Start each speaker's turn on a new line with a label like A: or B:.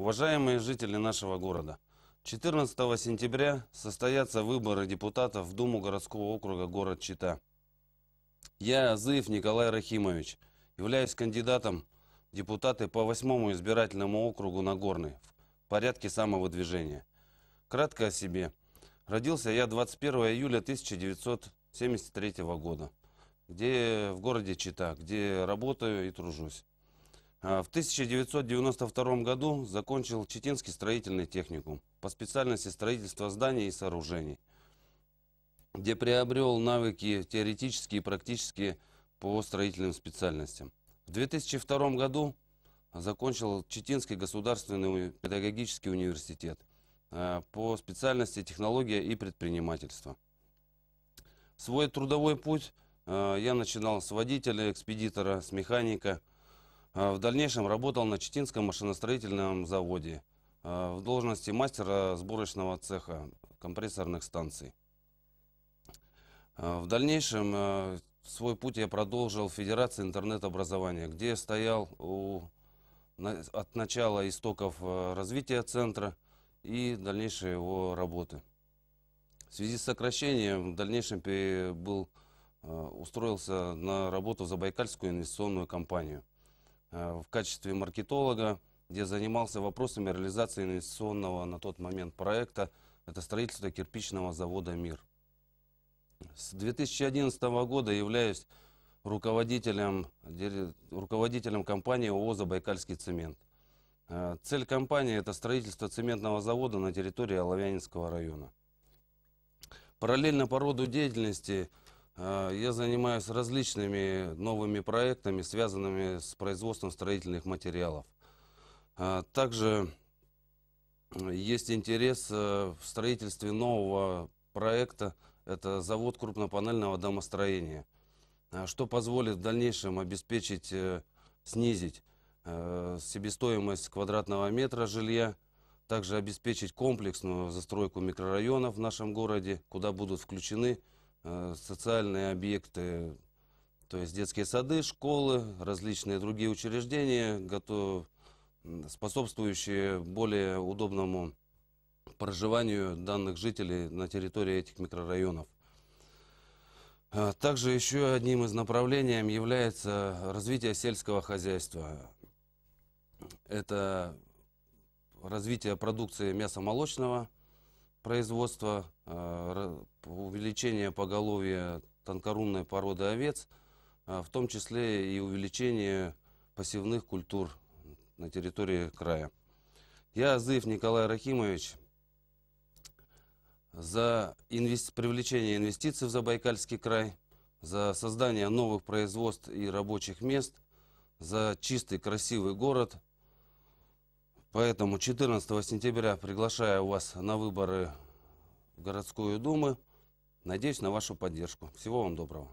A: Уважаемые жители нашего города, 14 сентября состоятся выборы депутатов в Думу городского округа город Чита. Я, Азыев Николай Рахимович, являюсь кандидатом в депутаты по 8 избирательному округу Нагорный в порядке самовыдвижения. Кратко о себе. Родился я 21 июля 1973 года, где в городе Чита, где работаю и тружусь. А, в 1992 году закончил Читинский строительный техникум по специальности строительства зданий и сооружений, где приобрел навыки теоретические и практические по строительным специальностям. В 2002 году закончил Читинский государственный педагогический университет а, по специальности технология и предпринимательство. Свой трудовой путь а, я начинал с водителя, экспедитора, с механика – а, в дальнейшем работал на Читинском машиностроительном заводе а, в должности мастера сборочного цеха компрессорных станций. А, в дальнейшем свой путь я продолжил в Федерации интернет-образования, где стоял у, от начала истоков развития центра и дальнейшей его работы. В связи с сокращением в дальнейшем был, устроился на работу в Забайкальскую инвестиционную компанию – Э, в качестве маркетолога, где занимался вопросами реализации инвестиционного на тот момент проекта. Это строительство кирпичного завода «Мир». С 2011 года являюсь руководителем, руководителем компании ООО «Забайкальский цемент». Э, цель компании – это строительство цементного завода на территории Оловянинского района. Параллельно по роду деятельности – а, я занимаюсь различными новыми проектами, связанными с производством строительных материалов. А, также есть интерес э, в строительстве нового проекта. Это завод крупнопанельного домостроения, а, что позволит в дальнейшем обеспечить, э, снизить э, себестоимость квадратного метра жилья, также обеспечить комплексную застройку микрорайонов в нашем городе, куда будут включены Э, социальные объекты, то есть детские сады, школы, различные другие учреждения, готов, способствующие более удобному проживанию данных жителей на территории этих микрорайонов. Э, также еще одним из направлений является развитие сельского хозяйства. Это развитие продукции мясомолочного молочного производства, э, увеличение поголовья тонкорунной породы овец, э, в том числе и увеличение посевных культур на территории края. Я, Азыв Николай Рахимович, за инвести... привлечение инвестиций в Забайкальский край, за создание новых производств и рабочих мест, за чистый красивый город – Поэтому 14 сентября приглашаю вас на выборы в городскую думу. Надеюсь на вашу поддержку. Всего вам доброго.